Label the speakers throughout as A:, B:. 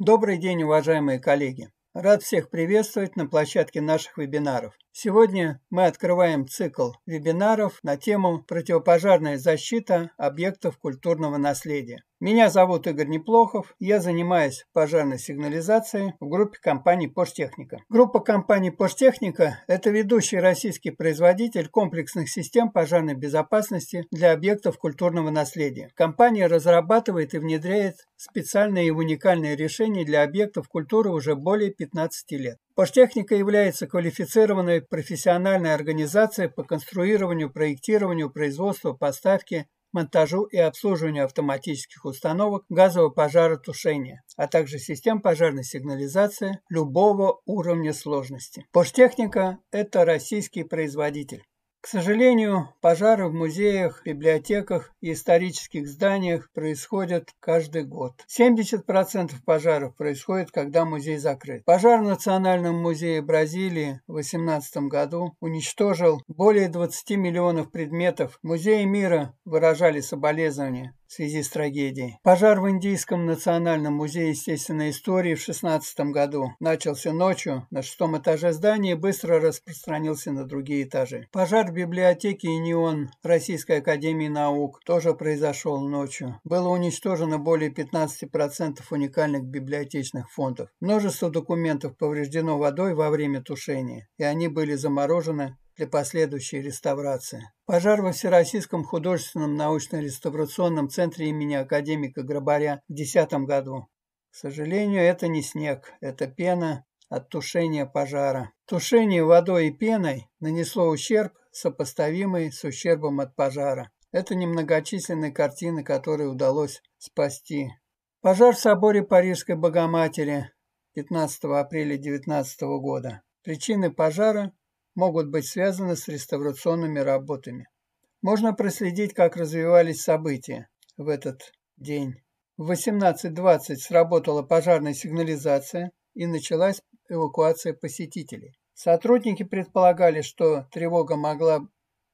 A: Добрый день, уважаемые коллеги! Рад всех приветствовать на площадке наших вебинаров. Сегодня мы открываем цикл вебинаров на тему «Противопожарная защита объектов культурного наследия». Меня зовут Игорь Неплохов, я занимаюсь пожарной сигнализацией в группе компании «Поштехника». Группа компании «Поштехника» – это ведущий российский производитель комплексных систем пожарной безопасности для объектов культурного наследия. Компания разрабатывает и внедряет специальные и уникальные решения для объектов культуры уже более 15 лет. Поштехника является квалифицированной профессиональной организацией по конструированию, проектированию, производству, поставке, монтажу и обслуживанию автоматических установок газового пожаротушения, а также систем пожарной сигнализации любого уровня сложности. Поштехника – это российский производитель. К сожалению, пожары в музеях, библиотеках и исторических зданиях происходят каждый год. 70% пожаров происходит, когда музей закрыт. Пожар в Национальном музее Бразилии в 2018 году уничтожил более 20 миллионов предметов. Музеи мира выражали соболезнования в связи с трагедией. Пожар в Индийском национальном музее естественной истории в 16 году начался ночью на шестом этаже здания и быстро распространился на другие этажи. Пожар в библиотеке «Инион» Российской академии наук тоже произошел ночью. Было уничтожено более 15% уникальных библиотечных фондов. Множество документов повреждено водой во время тушения, и они были заморожены для последующей реставрации. Пожар во Всероссийском художественном научно-реставрационном центре имени академика Грабаря в 2010 году. К сожалению, это не снег, это пена от тушения пожара. Тушение водой и пеной нанесло ущерб, сопоставимый с ущербом от пожара. Это немногочисленные картины, которые удалось спасти. Пожар в соборе Парижской Богоматери 15 апреля 19 года. Причины пожара могут быть связаны с реставрационными работами. Можно проследить, как развивались события в этот день. В 18.20 сработала пожарная сигнализация и началась эвакуация посетителей. Сотрудники предполагали, что тревога могла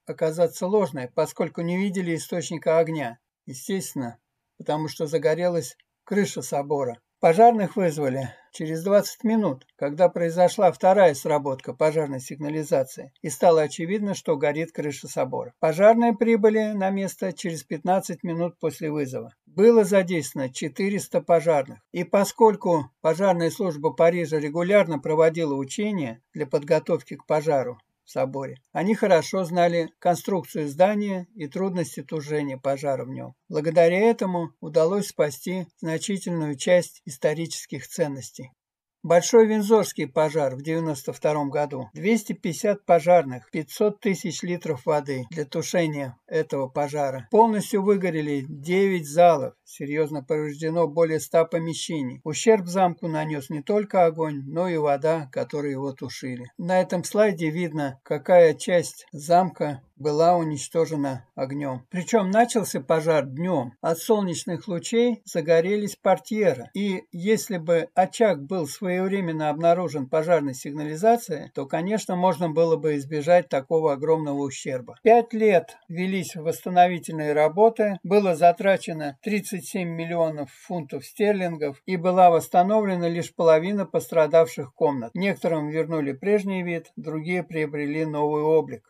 A: оказаться ложной, поскольку не видели источника огня. Естественно, потому что загорелась крыша собора. Пожарных вызвали через 20 минут, когда произошла вторая сработка пожарной сигнализации, и стало очевидно, что горит крыша собора. Пожарные прибыли на место через 15 минут после вызова. Было задействовано 400 пожарных. И поскольку пожарная служба Парижа регулярно проводила учения для подготовки к пожару, соборе. Они хорошо знали конструкцию здания и трудности тужения пожара в нем. Благодаря этому удалось спасти значительную часть исторических ценностей. Большой Вензорский пожар в 92 году. 250 пожарных, 500 тысяч литров воды для тушения этого пожара. Полностью выгорели 9 залов, серьезно повреждено более 100 помещений. Ущерб замку нанес не только огонь, но и вода, которой его тушили. На этом слайде видно, какая часть замка была уничтожена огнем. Причем начался пожар днем. От солнечных лучей загорелись портьеры. И если бы очаг был своевременно обнаружен пожарной сигнализацией, то, конечно, можно было бы избежать такого огромного ущерба. Пять лет велись восстановительные работы, было затрачено 37 миллионов фунтов стерлингов и была восстановлена лишь половина пострадавших комнат. Некоторым вернули прежний вид, другие приобрели новый облик.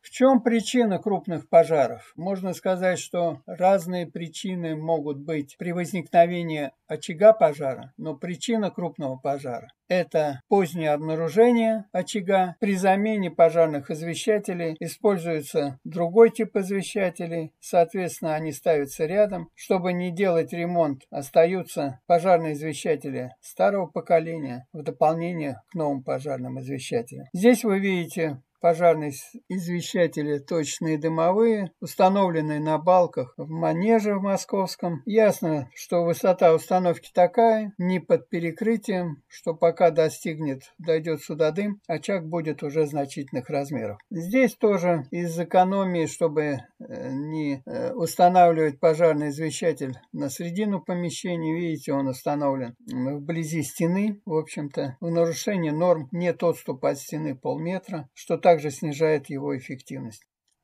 A: В чем причина крупных пожаров? Можно сказать, что разные причины могут быть при возникновении очага пожара, но причина крупного пожара – это позднее обнаружение очага. При замене пожарных извещателей используется другой тип извещателей, соответственно, они ставятся рядом. Чтобы не делать ремонт, остаются пожарные извещатели старого поколения в дополнение к новым пожарным извещателям. Здесь вы видите пожарные извещатели точные дымовые, установленные на балках в манеже в московском. Ясно, что высота установки такая, не под перекрытием, что пока достигнет, дойдет сюда дым, очаг будет уже значительных размеров. Здесь тоже из экономии, чтобы э, не э, устанавливать пожарный извещатель на середину помещения, видите, он установлен вблизи стены, в общем-то, в нарушении норм нет отступа от стены полметра, что так также снижает его эффективность.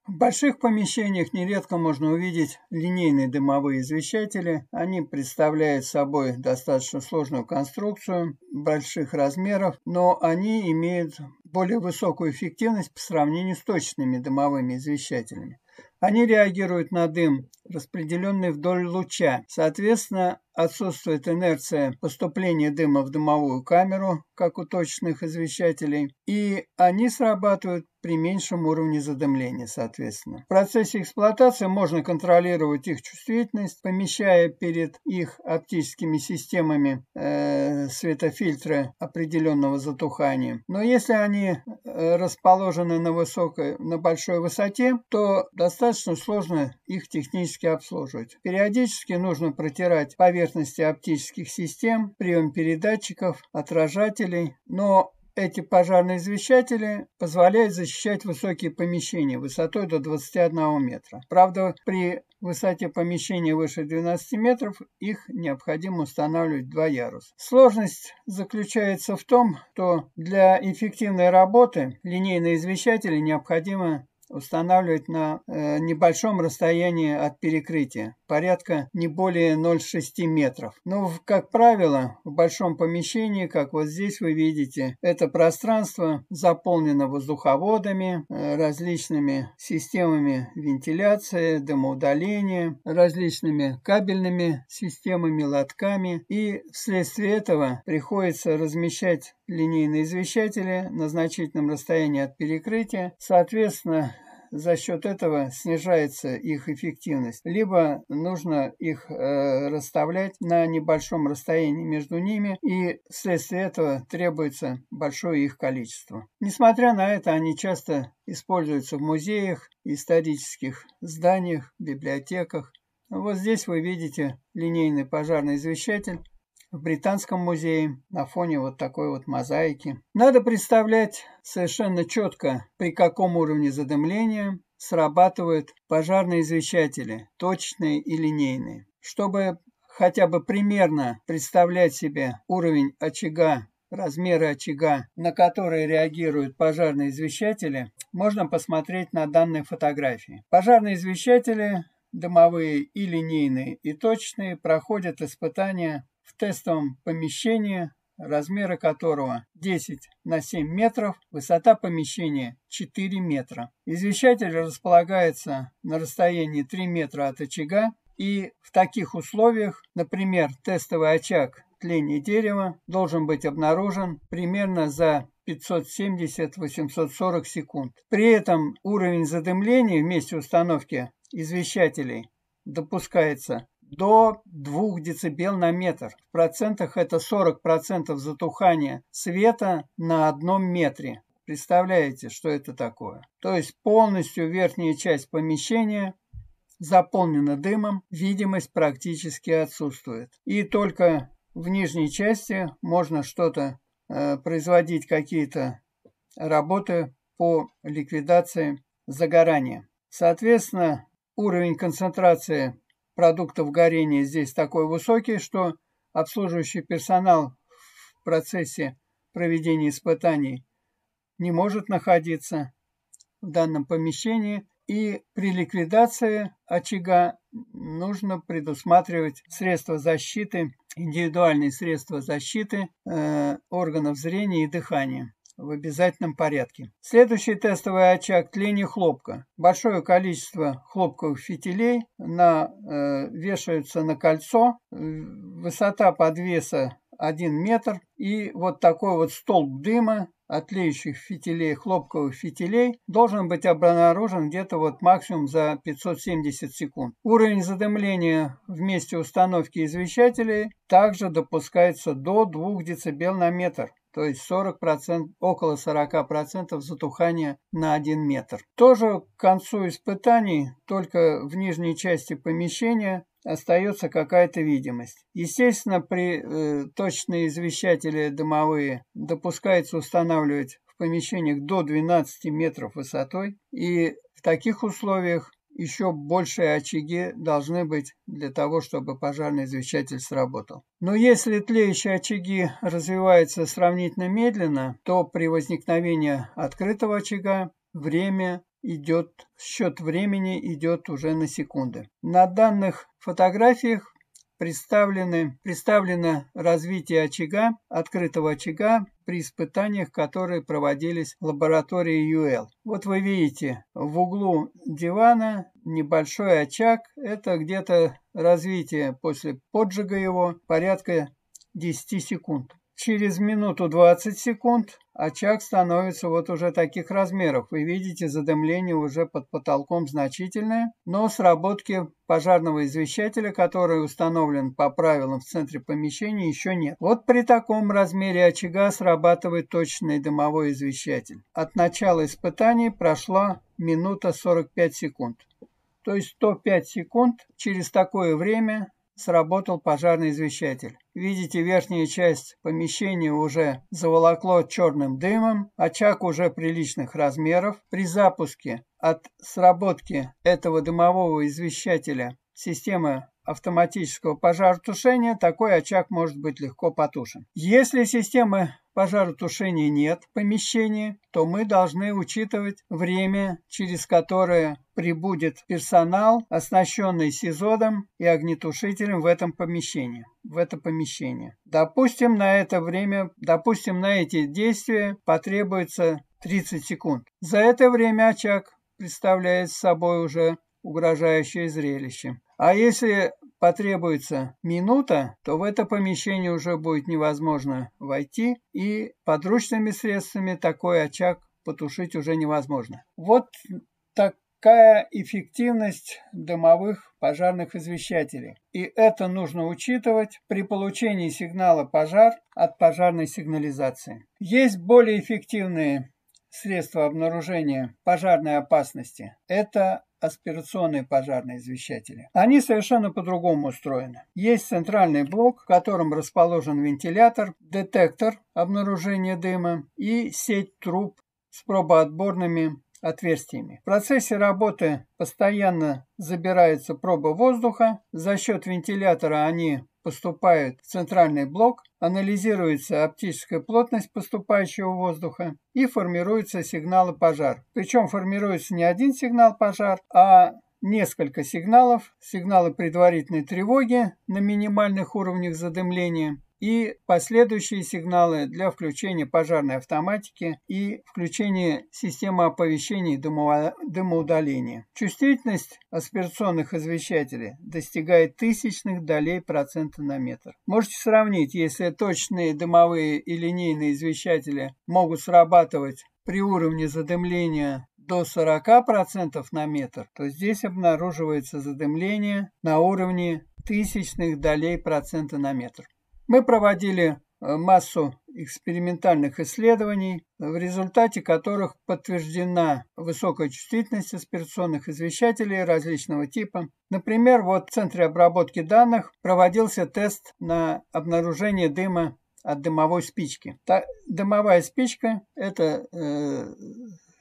A: В больших помещениях нередко можно увидеть линейные дымовые извещатели. Они представляют собой достаточно сложную конструкцию больших размеров, но они имеют более высокую эффективность по сравнению с точными дымовыми извещателями. Они реагируют на дым, распределенный вдоль луча. Соответственно, отсутствует инерция поступления дыма в дымовую камеру, как у точных извещателей, и они срабатывают при меньшем уровне задымления, соответственно. В процессе эксплуатации можно контролировать их чувствительность, помещая перед их оптическими системами э, светофильтры определенного затухания. Но если они э, расположены на высокой, на большой высоте, то достаточно сложно их технически обслуживать. Периодически нужно протирать поверхности оптических систем, прием передатчиков, отражателей, но эти пожарные извещатели позволяют защищать высокие помещения высотой до 21 метра. Правда, при высоте помещения выше 12 метров их необходимо устанавливать два яруса. Сложность заключается в том, что для эффективной работы линейные извещатели необходимо устанавливать на э, небольшом расстоянии от перекрытия порядка не более 0,6 метров. Но, ну, как правило, в большом помещении, как вот здесь вы видите, это пространство заполнено воздуховодами, э, различными системами вентиляции, дымоудаления, различными кабельными системами, лотками. И вследствие этого приходится размещать линейные извещатели на значительном расстоянии от перекрытия. Соответственно, за счет этого снижается их эффективность. Либо нужно их э, расставлять на небольшом расстоянии между ними, и вследствие этого требуется большое их количество. Несмотря на это, они часто используются в музеях, исторических зданиях, библиотеках. Вот здесь вы видите линейный пожарный извещатель, в Британском музее на фоне вот такой вот мозаики. Надо представлять совершенно четко, при каком уровне задымления срабатывают пожарные извещатели, точные и линейные. Чтобы хотя бы примерно представлять себе уровень очага размеры очага, на которые реагируют пожарные извещатели, можно посмотреть на данной фотографии. Пожарные извещатели, дымовые и линейные, и точные, проходят испытания в тестовом помещении, размеры которого 10 на 7 метров, высота помещения 4 метра. Извещатель располагается на расстоянии 3 метра от очага и в таких условиях, например, тестовый очаг тления дерева должен быть обнаружен примерно за 570-840 секунд. При этом уровень задымления в месте установки извещателей допускается до 2 дБ на метр. В процентах это 40% затухания света на одном метре. Представляете, что это такое? То есть полностью верхняя часть помещения заполнена дымом, видимость практически отсутствует. И только в нижней части можно что-то э, производить, какие-то работы по ликвидации загорания. Соответственно, уровень концентрации продуктов горения здесь такой высокий, что обслуживающий персонал в процессе проведения испытаний не может находиться в данном помещении, и при ликвидации очага нужно предусматривать средства защиты, индивидуальные средства защиты э, органов зрения и дыхания в обязательном порядке. Следующий тестовый очаг тления хлопка. Большое количество хлопковых фитилей на, э, вешаются на кольцо. Высота подвеса 1 метр. И вот такой вот столб дыма от леющих фитилей, хлопковых фитилей, должен быть обнаружен где-то вот максимум за 570 секунд. Уровень задымления в месте установки извещателей также допускается до 2 дБ на метр то есть 40%, около 40% затухания на 1 метр. Тоже к концу испытаний только в нижней части помещения остается какая-то видимость. Естественно, при э, точные извещатели дымовые допускается устанавливать в помещениях до 12 метров высотой, и в таких условиях еще большие очаги должны быть для того, чтобы пожарный извещатель сработал. Но если тлеющие очаги развиваются сравнительно медленно, то при возникновении открытого очага время идет, счет времени идет уже на секунды. На данных фотографиях представлены, представлено развитие очага, открытого очага при испытаниях, которые проводились в лаборатории UL. Вот вы видите, в углу дивана небольшой очаг. Это где-то развитие после поджига его порядка 10 секунд. Через минуту 20 секунд Очаг становится вот уже таких размеров. Вы видите, задымление уже под потолком значительное, но сработки пожарного извещателя, который установлен по правилам в центре помещения, еще нет. Вот при таком размере очага срабатывает точный дымовой извещатель. От начала испытаний прошла минута 45 секунд. То есть 105 секунд через такое время сработал пожарный извещатель. Видите, верхняя часть помещения уже заволокло черным дымом, очаг уже приличных размеров. При запуске от сработки этого дымового извещателя системы автоматического пожаротушения такой очаг может быть легко потушен. Если системы пожаротушения нет в помещении, то мы должны учитывать время, через которое прибудет персонал, оснащенный СИЗОДом и огнетушителем в этом помещении. В это помещение. Допустим, на это время, допустим, на эти действия потребуется 30 секунд. За это время очаг представляет собой уже угрожающее зрелище. А если потребуется минута, то в это помещение уже будет невозможно войти, и подручными средствами такой очаг потушить уже невозможно. Вот такая эффективность домовых пожарных извещателей. И это нужно учитывать при получении сигнала пожар от пожарной сигнализации. Есть более эффективные средства обнаружения пожарной опасности. Это аспирационные пожарные извещатели. Они совершенно по-другому устроены. Есть центральный блок, в котором расположен вентилятор, детектор обнаружения дыма и сеть труб с пробоотборными отверстиями. В процессе работы постоянно забирается проба воздуха. За счет вентилятора они поступает в центральный блок, анализируется оптическая плотность поступающего воздуха и формируются сигналы пожар. Причем формируется не один сигнал пожар, а несколько сигналов, сигналы предварительной тревоги на минимальных уровнях задымления, и последующие сигналы для включения пожарной автоматики и включения системы оповещений дымоудаления. Чувствительность аспирационных извещателей достигает тысячных долей процента на метр. Можете сравнить, если точные дымовые и линейные извещатели могут срабатывать при уровне задымления до 40% на метр, то здесь обнаруживается задымление на уровне тысячных долей процента на метр. Мы проводили э, массу экспериментальных исследований, в результате которых подтверждена высокая чувствительность аспирационных извещателей различного типа. Например, вот в Центре обработки данных проводился тест на обнаружение дыма от дымовой спички. Та, дымовая спичка – это э,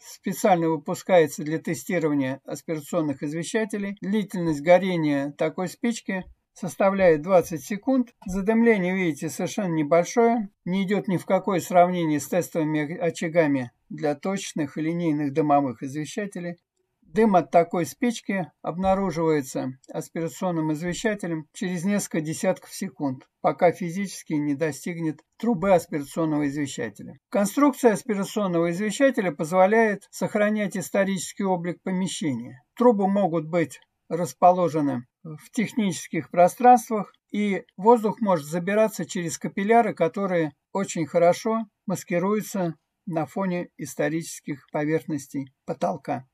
A: специально выпускается для тестирования аспирационных извещателей. Длительность горения такой спички составляет 20 секунд. Задымление, видите, совершенно небольшое, не идет ни в какое сравнение с тестовыми очагами для точных и линейных дымовых извещателей. Дым от такой спички обнаруживается аспирационным извещателем через несколько десятков секунд, пока физически не достигнет трубы аспирационного извещателя. Конструкция аспирационного извещателя позволяет сохранять исторический облик помещения. Трубы могут быть расположены в технических пространствах, и воздух может забираться через капилляры, которые очень хорошо маскируются на фоне исторических поверхностей потолка.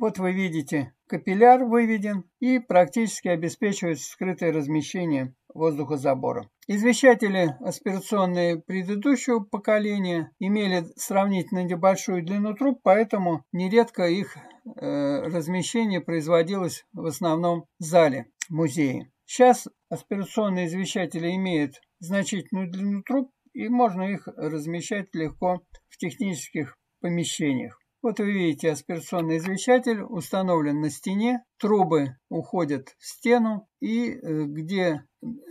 A: Вот вы видите, капилляр выведен и практически обеспечивает скрытое размещение воздухозабора. Извещатели аспирационные предыдущего поколения имели сравнительно небольшую длину труб, поэтому нередко их э, размещение производилось в основном в зале музея. Сейчас аспирационные извещатели имеют значительную длину труб, и можно их размещать легко в технических помещениях. Вот вы видите, аспирационный извещатель установлен на стене, трубы уходят в стену, и э, где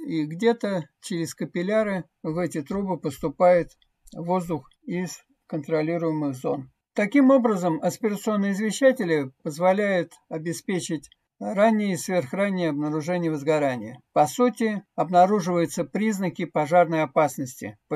A: и где-то через капилляры в эти трубы поступает воздух из контролируемых зон. Таким образом, аспирационные извещатели позволяют обеспечить раннее и сверхраннее обнаружение возгорания. По сути, обнаруживаются признаки пожарной опасности в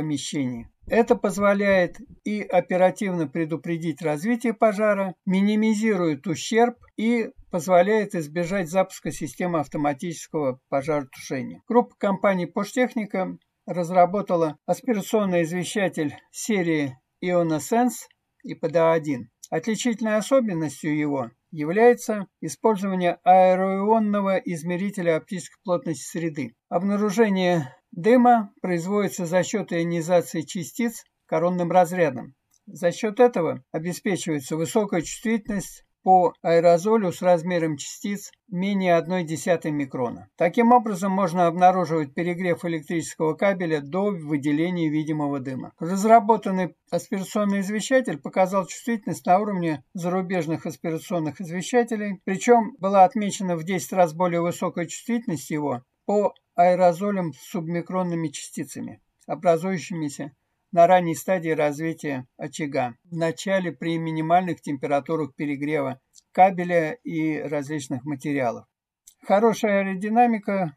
A: это позволяет и оперативно предупредить развитие пожара, минимизирует ущерб и позволяет избежать запуска системы автоматического пожаротушения. Группа компаний «Поштехника» разработала аспирационный извещатель серии «Ионосенс» и ПДА-1. Отличительной особенностью его является использование аэроионного измерителя оптической плотности среды. Обнаружение Дыма производится за счет ионизации частиц коронным разрядом. За счет этого обеспечивается высокая чувствительность по аэрозолю с размером частиц менее 0,1 микрона. Таким образом, можно обнаруживать перегрев электрического кабеля до выделения видимого дыма. Разработанный аспирационный извещатель показал чувствительность на уровне зарубежных аспирационных извещателей, причем была отмечена в 10 раз более высокая чувствительность его по аэрозолем с субмикронными частицами, образующимися на ранней стадии развития очага, в начале при минимальных температурах перегрева кабеля и различных материалов. Хорошая аэродинамика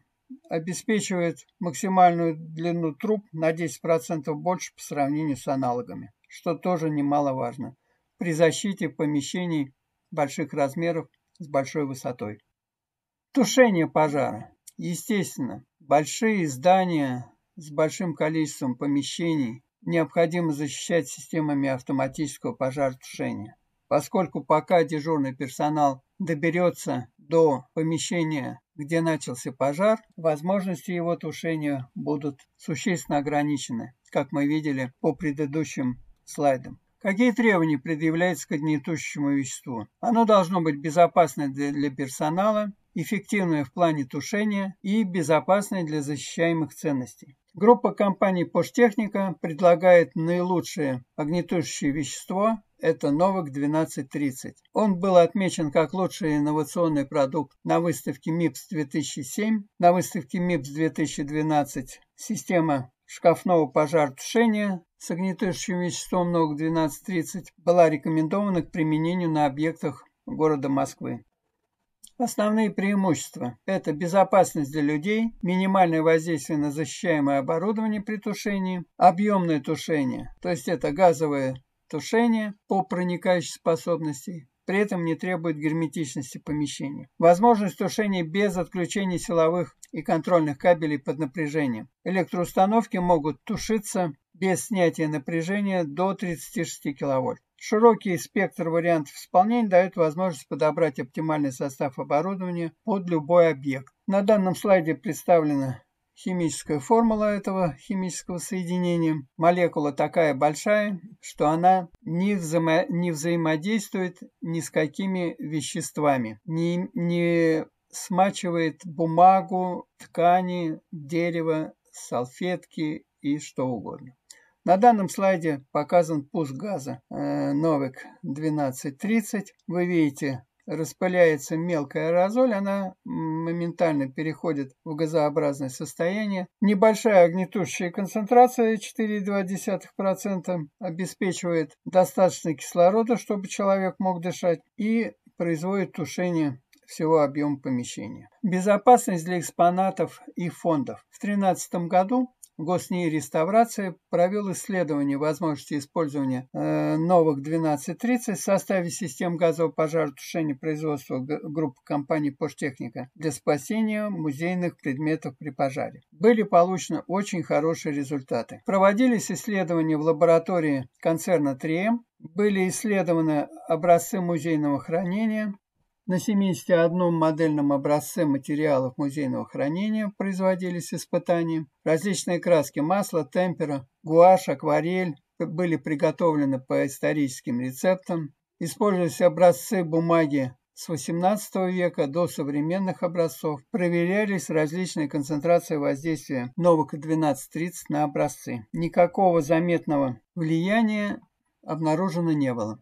A: обеспечивает максимальную длину труб на 10% больше по сравнению с аналогами, что тоже немаловажно при защите помещений больших размеров с большой высотой. Тушение пожара. Естественно, Большие здания с большим количеством помещений необходимо защищать системами автоматического пожаротушения, поскольку пока дежурный персонал доберется до помещения, где начался пожар, возможности его тушения будут существенно ограничены, как мы видели по предыдущим слайдам. Какие требования предъявляются к огнетушащему веществу? Оно должно быть безопасно для персонала, эффективная в плане тушения и безопасная для защищаемых ценностей. Группа компаний «Поштехника» предлагает наилучшее огнетушащее вещество – это «Новок 1230». Он был отмечен как лучший инновационный продукт на выставке МИПС-2007, на выставке МИПС-2012 «Система шкафного пожаротушения» с огнетушащим веществом «Новок 1230» была рекомендована к применению на объектах города Москвы. Основные преимущества – это безопасность для людей, минимальное воздействие на защищаемое оборудование при тушении, объемное тушение, то есть это газовое тушение по проникающей способности, при этом не требует герметичности помещения. Возможность тушения без отключения силовых и контрольных кабелей под напряжением. Электроустановки могут тушиться без снятия напряжения до 36 кВт. Широкий спектр вариантов исполнения дает возможность подобрать оптимальный состав оборудования под любой объект. На данном слайде представлена химическая формула этого химического соединения. Молекула такая большая, что она не, взаимо не взаимодействует ни с какими веществами, не, не смачивает бумагу, ткани, дерево, салфетки и что угодно. На данном слайде показан пуск газа э, Новик 1230. Вы видите, распыляется мелкая аэрозоль, она моментально переходит в газообразное состояние. Небольшая огнетущая концентрация 4,2% обеспечивает достаточно кислорода, чтобы человек мог дышать, и производит тушение всего объема помещения. Безопасность для экспонатов и фондов. В 2013 году Госний реставрации провел исследование возможности использования э, новых 1230 в составе систем газового пожаротушения производства группы компаний «Поштехника» для спасения музейных предметов при пожаре. Были получены очень хорошие результаты. Проводились исследования в лаборатории концерна 3М, были исследованы образцы музейного хранения, на 71 модельном образце материалов музейного хранения производились испытания. Различные краски масла, темпера, гуашь, акварель были приготовлены по историческим рецептам. Использовались образцы бумаги с XVIII века до современных образцов проверялись различные концентрации воздействия новок 1230 на образцы. Никакого заметного влияния обнаружено не было.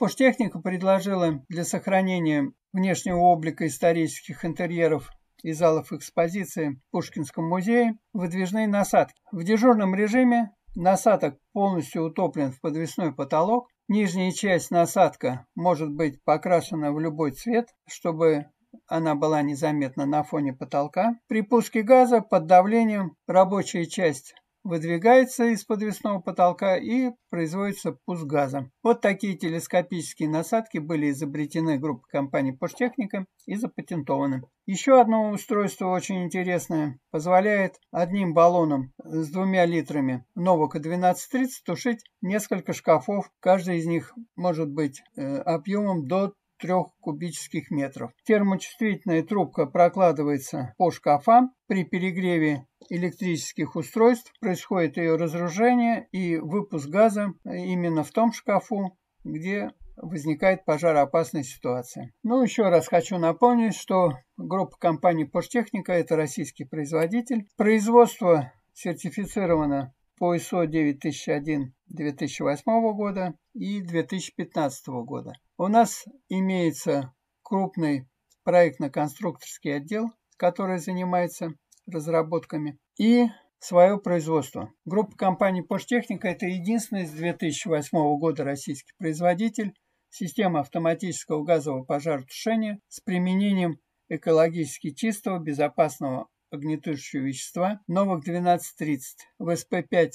A: Поштехника предложила для сохранения внешнего облика исторических интерьеров и залов экспозиции в Пушкинском музее выдвижные насадки. В дежурном режиме насадок полностью утоплен в подвесной потолок. Нижняя часть насадка может быть покрашена в любой цвет, чтобы она была незаметна на фоне потолка. При пуске газа под давлением рабочая часть выдвигается из подвесного потолка и производится пуск газа. Вот такие телескопические насадки были изобретены группой компаний «Поштехника» и запатентованы. Еще одно устройство очень интересное. Позволяет одним баллоном с двумя литрами Новока 1230 тушить несколько шкафов. Каждый из них может быть э, объемом до 3 кубических метров. Термочувствительная трубка прокладывается по шкафам. При перегреве электрических устройств происходит ее разрушение и выпуск газа именно в том шкафу, где возникает пожароопасная ситуация. Ну, еще раз хочу напомнить, что группа компаний «Поштехника» – это российский производитель. Производство сертифицировано по ISO 9001 2008 года и 2015 года. У нас имеется крупный проектно-конструкторский отдел, который занимается разработками, и свое производство. Группа компаний «Поштехника» – это единственный с 2008 года российский производитель системы автоматического газового пожаротушения с применением экологически чистого, безопасного огнетушащего вещества новых 1230. В СП-5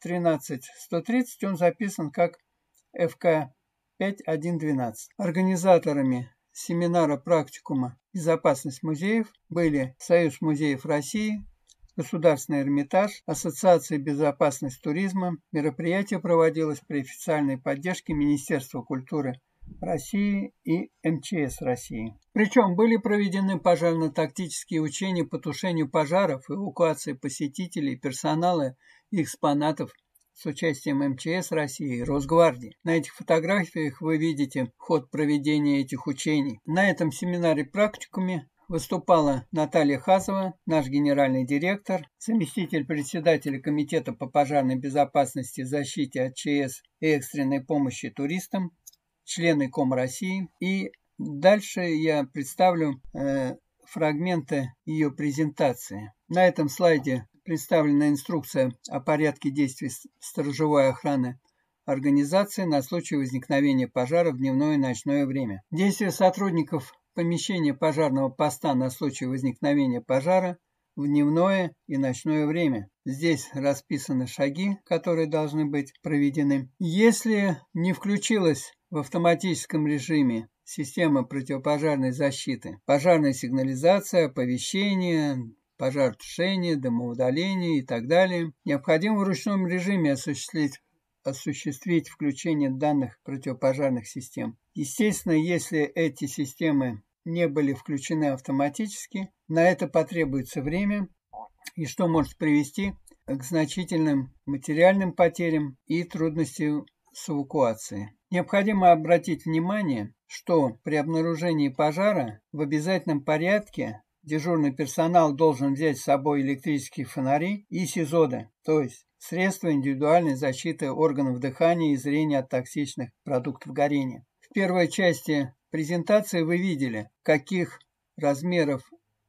A: 13130 он записан как ФК 5.1.12. Организаторами семинара практикума «Безопасность музеев» были Союз музеев России, Государственный Эрмитаж, Ассоциация безопасности туризма. Мероприятие проводилось при официальной поддержке Министерства культуры России и МЧС России. Причем были проведены пожарно-тактические учения по тушению пожаров, эвакуации посетителей, персонала и экспонатов – с участием МЧС России и Росгвардии. На этих фотографиях вы видите ход проведения этих учений. На этом семинаре-практикуме выступала Наталья Хазова, наш генеральный директор, заместитель председателя Комитета по пожарной безопасности, защите от ЧС и экстренной помощи туристам, члены Ком России. И дальше я представлю э, фрагменты ее презентации. На этом слайде представлена инструкция о порядке действий сторожевой охраны организации на случай возникновения пожара в дневное и ночное время. Действия сотрудников помещения пожарного поста на случай возникновения пожара в дневное и ночное время. Здесь расписаны шаги, которые должны быть проведены. Если не включилась в автоматическом режиме система противопожарной защиты, пожарная сигнализация, оповещение, пожаротушения, дымоудаления и так далее, необходимо в ручном режиме осуществить, осуществить включение данных противопожарных систем. Естественно, если эти системы не были включены автоматически, на это потребуется время, и что может привести к значительным материальным потерям и трудностям с эвакуацией. Необходимо обратить внимание, что при обнаружении пожара в обязательном порядке дежурный персонал должен взять с собой электрические фонари и сизоды, то есть средства индивидуальной защиты органов дыхания и зрения от токсичных продуктов горения. В первой части презентации вы видели, каких размеров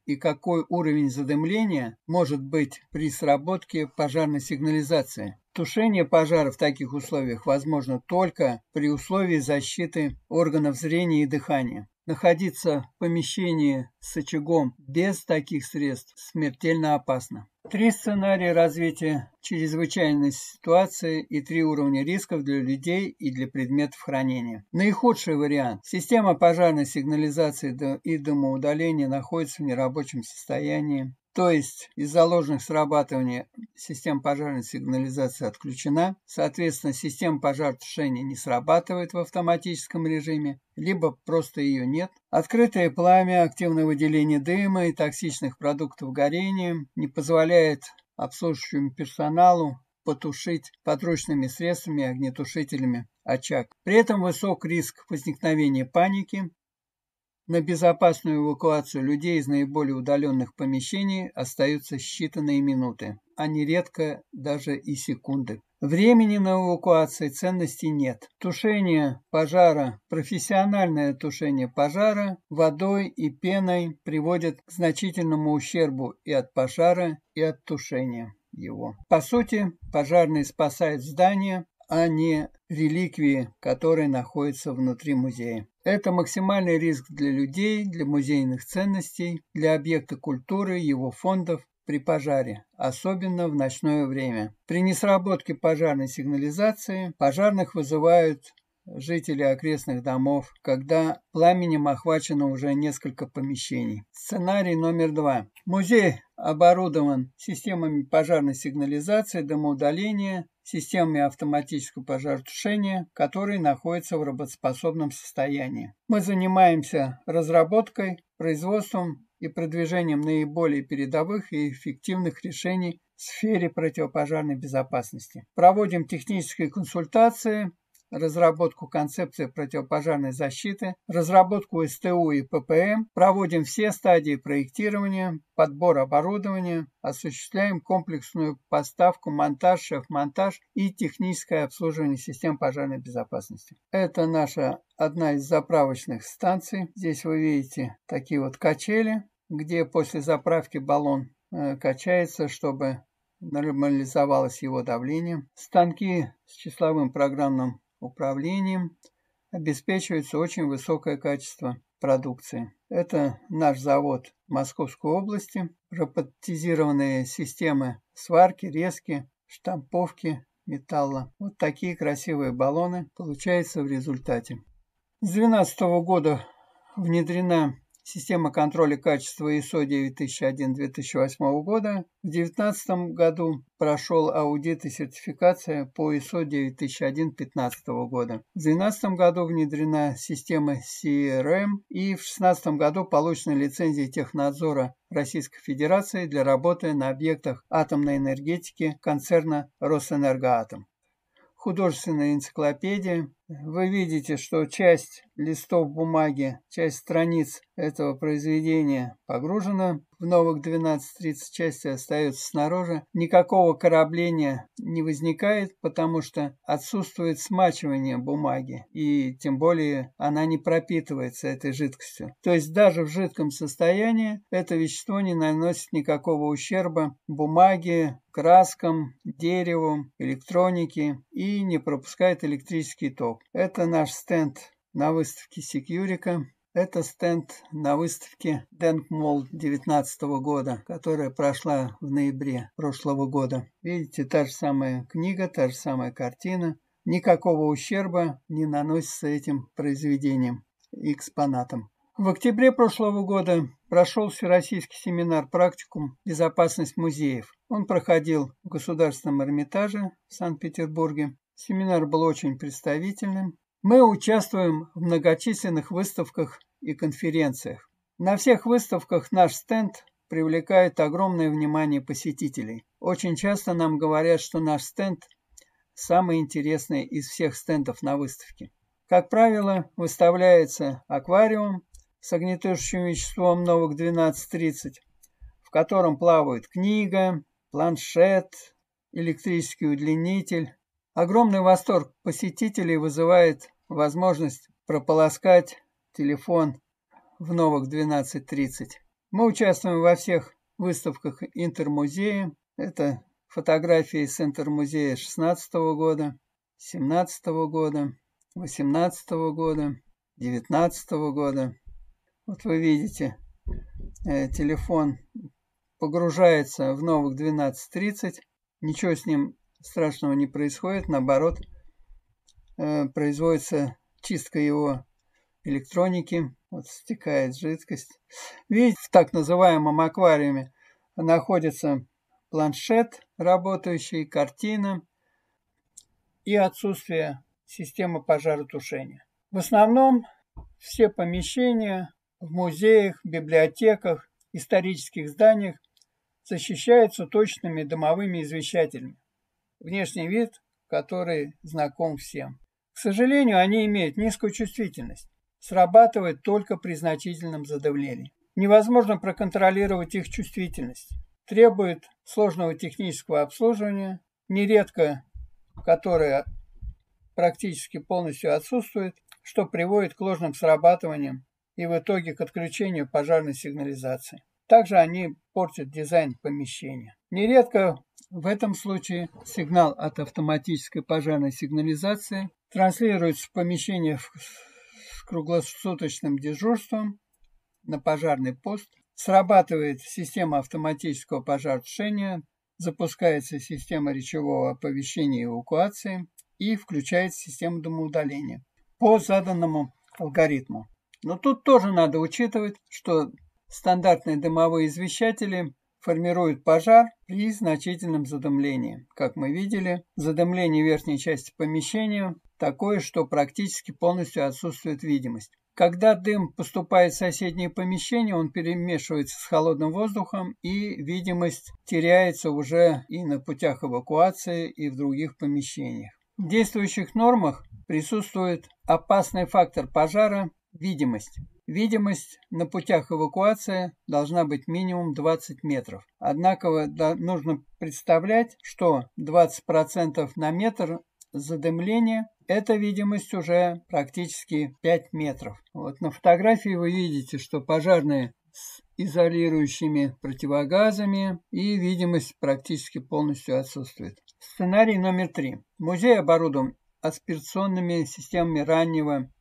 A: и какой уровень задымления может быть при сработке пожарной сигнализации. Тушение пожара в таких условиях возможно только при условии защиты органов зрения и дыхания. Находиться в помещении с очагом без таких средств смертельно опасно. Три сценария развития чрезвычайной ситуации и три уровня рисков для людей и для предметов хранения. Наихудший вариант. Система пожарной сигнализации и дымоудаления находится в нерабочем состоянии то есть из-за ложных срабатываний система пожарной сигнализации отключена, соответственно, система пожаротушения не срабатывает в автоматическом режиме, либо просто ее нет. Открытое пламя, активное выделение дыма и токсичных продуктов горения не позволяет обслуживающему персоналу потушить подручными средствами и огнетушителями очаг. При этом высок риск возникновения паники, на безопасную эвакуацию людей из наиболее удаленных помещений остаются считанные минуты, а нередко даже и секунды. Времени на эвакуацию ценности нет. Тушение пожара, профессиональное тушение пожара водой и пеной приводит к значительному ущербу и от пожара, и от тушения его. По сути, пожарный спасает здание, а не реликвии, которые находятся внутри музея. Это максимальный риск для людей, для музейных ценностей, для объекта культуры, его фондов при пожаре, особенно в ночное время. При несработке пожарной сигнализации пожарных вызывают жители окрестных домов, когда пламенем охвачено уже несколько помещений. Сценарий номер два. Музей оборудован системами пожарной сигнализации, дымоудаления, системами автоматического пожаротушения, которые находятся в работоспособном состоянии. Мы занимаемся разработкой, производством и продвижением наиболее передовых и эффективных решений в сфере противопожарной безопасности. Проводим технические консультации, разработку концепции противопожарной защиты, разработку СТУ и ППМ, проводим все стадии проектирования, подбор оборудования, осуществляем комплексную поставку, монтаж, шеф-монтаж и техническое обслуживание систем пожарной безопасности. Это наша одна из заправочных станций. Здесь вы видите такие вот качели, где после заправки баллон э, качается, чтобы нормализовалось его давление. Станки с числовым программным управлением обеспечивается очень высокое качество продукции. Это наш завод Московской области, роботизированные системы сварки, резки, штамповки металла. Вот такие красивые баллоны получаются в результате. С 2012 года внедрена Система контроля качества ISO 9001-2008 года. В 2019 году прошел аудит и сертификация по ISO 9001 2015 года. В 2012 году внедрена система CRM и в 2016 году получена лицензия технадзора Российской Федерации для работы на объектах атомной энергетики концерна «Росэнергоатом» художественная энциклопедия, вы видите, что часть листов бумаги, часть страниц этого произведения погружена в новых 12-30 части, остается снаружи. Никакого корабления не возникает, потому что отсутствует смачивание бумаги, и тем более она не пропитывается этой жидкостью. То есть даже в жидком состоянии это вещество не наносит никакого ущерба бумаге, краскам, дереву, электронике и не пропускает электрический ток. Это наш стенд на выставке Секьюрика. Это стенд на выставке Denkmall 2019 года, которая прошла в ноябре прошлого года. Видите, та же самая книга, та же самая картина. Никакого ущерба не наносится этим произведением экспонатом. В октябре прошлого года прошел всероссийский семинар «Практикум. Безопасность музеев». Он проходил в Государственном Эрмитаже в Санкт-Петербурге. Семинар был очень представительным. Мы участвуем в многочисленных выставках и конференциях. На всех выставках наш стенд привлекает огромное внимание посетителей. Очень часто нам говорят, что наш стенд самый интересный из всех стендов на выставке. Как правило, выставляется аквариум с огнетушащим веществом новых 12-30, в котором плавают книга, планшет, электрический удлинитель, Огромный восторг посетителей вызывает возможность прополоскать телефон в новых 12.30. Мы участвуем во всех выставках Интермузея. Это фотографии с Интермузея 16 года, 17 года, 18 года, 19 года. Вот вы видите, э, телефон погружается в новых 12.30. Ничего с ним страшного не происходит, наоборот, э, производится чистка его электроники, вот стекает жидкость. Видите, в так называемом аквариуме находится планшет, работающий, картина и отсутствие системы пожаротушения. В основном все помещения в музеях, библиотеках, исторических зданиях защищаются точными домовыми извещателями внешний вид, который знаком всем. К сожалению, они имеют низкую чувствительность, срабатывают только при значительном задавлении. Невозможно проконтролировать их чувствительность. Требует сложного технического обслуживания, нередко которое практически полностью отсутствует, что приводит к ложным срабатываниям и в итоге к отключению пожарной сигнализации. Также они портят дизайн помещения. Нередко в этом случае сигнал от автоматической пожарной сигнализации транслируется в помещение с круглосуточным дежурством на пожарный пост, срабатывает система автоматического пожаротушения, запускается система речевого оповещения и эвакуации и включается система домоудаления по заданному алгоритму. Но тут тоже надо учитывать, что стандартные дымовые извещатели – Формируют пожар при значительном задымлении. Как мы видели, задымление верхней части помещения такое, что практически полностью отсутствует видимость. Когда дым поступает в соседние помещения, он перемешивается с холодным воздухом, и видимость теряется уже и на путях эвакуации, и в других помещениях. В действующих нормах присутствует опасный фактор пожара – видимость. Видимость на путях эвакуации должна быть минимум 20 метров. Однако нужно представлять, что 20% на метр задымления это видимость уже практически 5 метров. Вот на фотографии вы видите, что пожарные с изолирующими противогазами и видимость практически полностью отсутствует. Сценарий номер три. Музей оборудован аспирационными системами раннего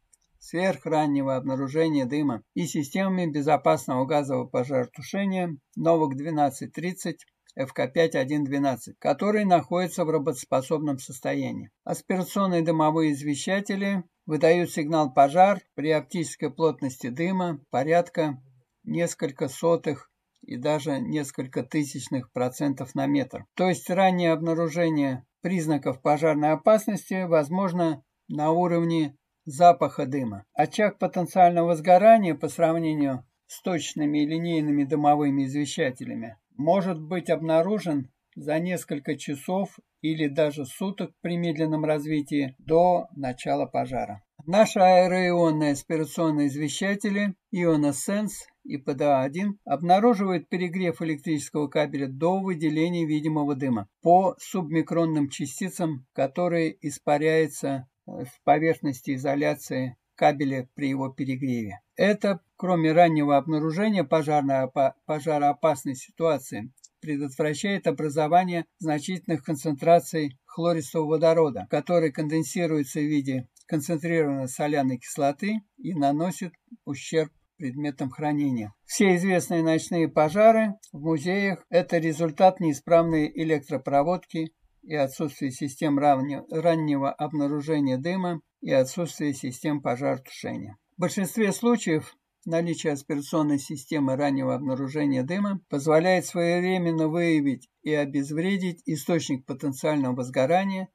A: сверхраннего обнаружения дыма и системами безопасного газового пожаротушения новок 1230 ФК-5112, который находится в работоспособном состоянии. Аспирационные дымовые извещатели выдают сигнал «пожар» при оптической плотности дыма порядка несколько сотых и даже несколько тысячных процентов на метр. То есть раннее обнаружение признаков пожарной опасности возможно на уровне запаха дыма. Очаг потенциального сгорания по сравнению с точными линейными дымовыми извещателями может быть обнаружен за несколько часов или даже суток при медленном развитии до начала пожара. Наши аэроионные аспирационные извещатели Ionosense и pda 1 обнаруживают перегрев электрического кабеля до выделения видимого дыма по субмикронным частицам, которые испаряются с э, поверхности изоляции кабеля при его перегреве. Это, кроме раннего обнаружения пожарной пожароопасной ситуации, предотвращает образование значительных концентраций хлористого водорода, который конденсируется в виде концентрированной соляной кислоты и наносит ущерб предметам хранения. Все известные ночные пожары в музеях – это результат неисправной электропроводки и отсутствие систем раннего обнаружения дыма и отсутствие систем пожаротушения. В большинстве случаев наличие аспирационной системы раннего обнаружения дыма позволяет своевременно выявить и обезвредить источник потенциального возгорания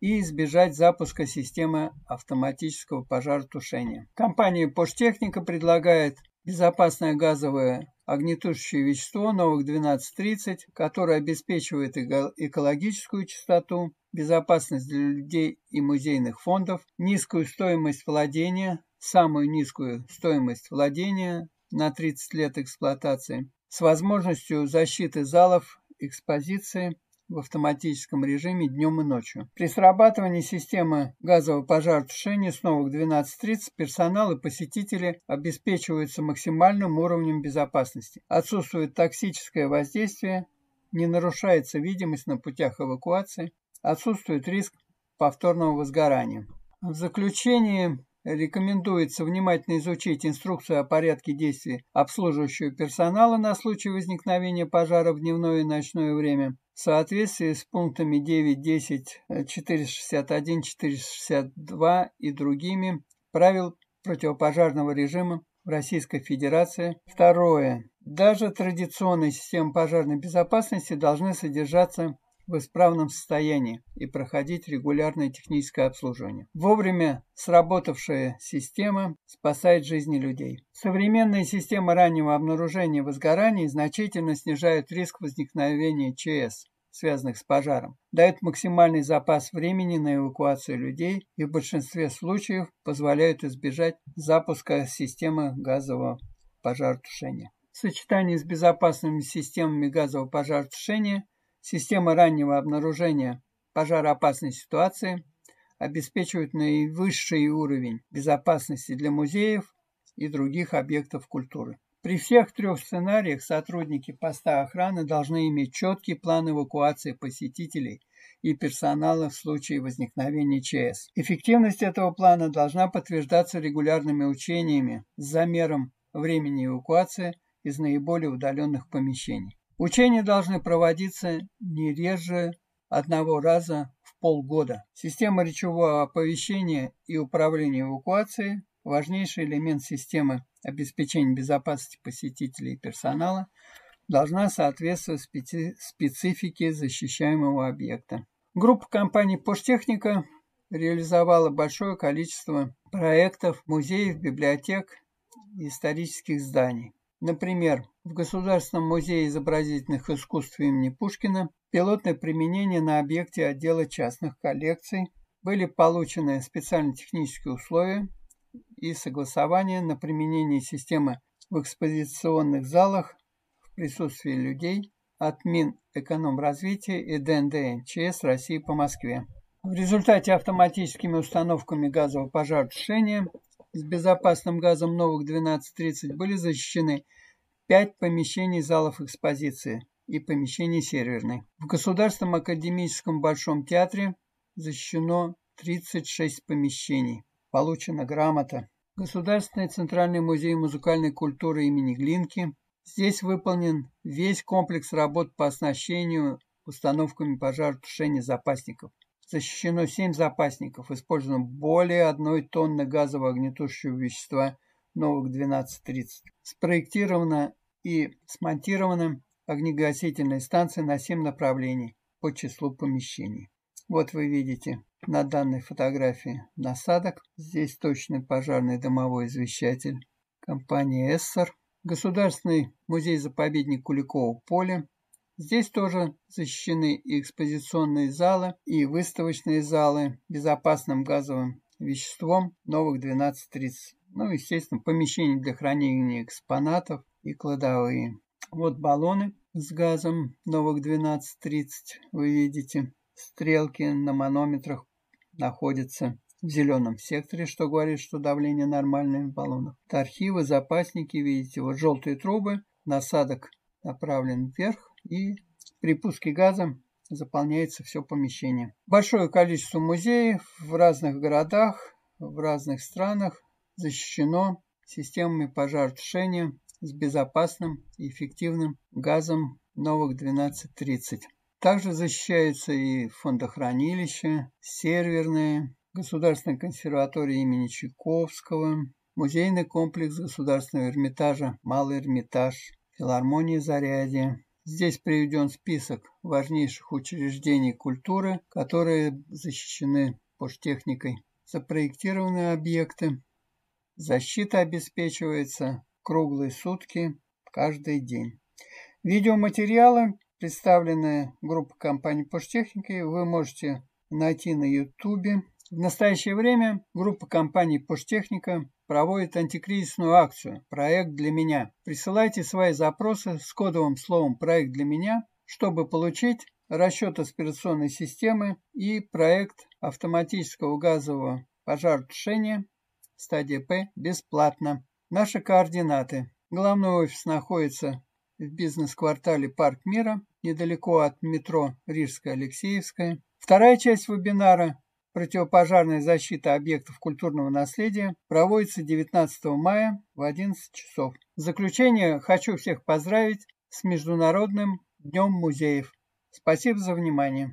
A: и избежать запуска системы автоматического пожаротушения. Компания «Поштехника» предлагает безопасное газовое огнетушащее вещество новых 1230, которое обеспечивает экологическую чистоту, безопасность для людей и музейных фондов, низкую стоимость владения, самую низкую стоимость владения на 30 лет эксплуатации, с возможностью защиты залов экспозиции в автоматическом режиме днем и ночью. При срабатывании системы газового пожаротушения снова к 12.30 персонал и посетители обеспечиваются максимальным уровнем безопасности. Отсутствует токсическое воздействие, не нарушается видимость на путях эвакуации, отсутствует риск повторного возгорания. В заключение рекомендуется внимательно изучить инструкцию о порядке действий обслуживающего персонала на случай возникновения пожара в дневное и ночное время. В соответствии с пунктами 9, 10, 461, 462 и другими правил противопожарного режима в Российской Федерации. Второе. Даже традиционные системы пожарной безопасности должны содержаться в исправном состоянии и проходить регулярное техническое обслуживание. Вовремя сработавшая система спасает жизни людей. Современные системы раннего обнаружения возгораний значительно снижают риск возникновения ЧС, связанных с пожаром, дают максимальный запас времени на эвакуацию людей и в большинстве случаев позволяют избежать запуска системы газового пожаротушения. В сочетании с безопасными системами газового пожаротушения Системы раннего обнаружения пожароопасной ситуации обеспечивают наивысший уровень безопасности для музеев и других объектов культуры. При всех трех сценариях сотрудники поста охраны должны иметь четкий план эвакуации посетителей и персонала в случае возникновения ЧС. Эффективность этого плана должна подтверждаться регулярными учениями с замером времени эвакуации из наиболее удаленных помещений. Учения должны проводиться не реже одного раза в полгода. Система речевого оповещения и управления эвакуацией – важнейший элемент системы обеспечения безопасности посетителей и персонала – должна соответствовать специ специфике защищаемого объекта. Группа компаний «Поштехника» реализовала большое количество проектов музеев, библиотек исторических зданий. Например, в Государственном музее изобразительных искусств имени Пушкина пилотное применение на объекте отдела частных коллекций были получены специально-технические условия и согласование на применение системы в экспозиционных залах в присутствии людей от Минэкономразвития и ДНД МЧС России по Москве. В результате автоматическими установками газового пожаротушения с безопасным газом новых 12.30 были защищены 5 помещений залов экспозиции и помещений серверной. В Государственном академическом Большом театре защищено 36 помещений. Получена грамота. Государственный Центральный музей музыкальной культуры имени Глинки. Здесь выполнен весь комплекс работ по оснащению установками пожаротушения запасников защищено 7 запасников, использовано более 1 тонны газового огнетушащего вещества новых 1230. Спроектировано и смонтировано огнегасительные станции на 7 направлений по числу помещений. Вот вы видите на данной фотографии насадок. Здесь точный пожарный дымовой извещатель компании «Эссор». Государственный музей-заповедник Куликово поле Здесь тоже защищены и экспозиционные залы, и выставочные залы безопасным газовым веществом новых 1230. Ну, естественно, помещения для хранения экспонатов и кладовые. Вот баллоны с газом новых 12.30. Вы видите, стрелки на манометрах находятся в зеленом секторе, что говорит, что давление нормальное в баллонах. Это архивы, запасники, видите, вот желтые трубы, насадок направлен вверх, и при пуске газа заполняется все помещение. Большое количество музеев в разных городах, в разных странах защищено системами пожаротушения с безопасным и эффективным газом новых 1230. Также защищается и фондохранилище, серверные, Государственная консерватория имени Чайковского, музейный комплекс Государственного Эрмитажа «Малый Эрмитаж», филармония Зарядье, Здесь приведен список важнейших учреждений культуры, которые защищены поштехникой. Запроектированные объекты. Защита обеспечивается круглые сутки, каждый день. Видеоматериалы, представленные группой компании Поштехники, вы можете найти на YouTube. В настоящее время группа компаний Поштехника проводит антикризисную акцию «Проект для меня». Присылайте свои запросы с кодовым словом «Проект для меня», чтобы получить расчет аспирационной системы и проект автоматического газового пожаротушения стадия П бесплатно. Наши координаты. Главный офис находится в бизнес-квартале «Парк мира», недалеко от метро Рижская-Алексеевская. Вторая часть вебинара Противопожарная защита объектов культурного наследия проводится 19 мая в 11 часов. В заключение хочу всех поздравить с Международным днем музеев. Спасибо за внимание.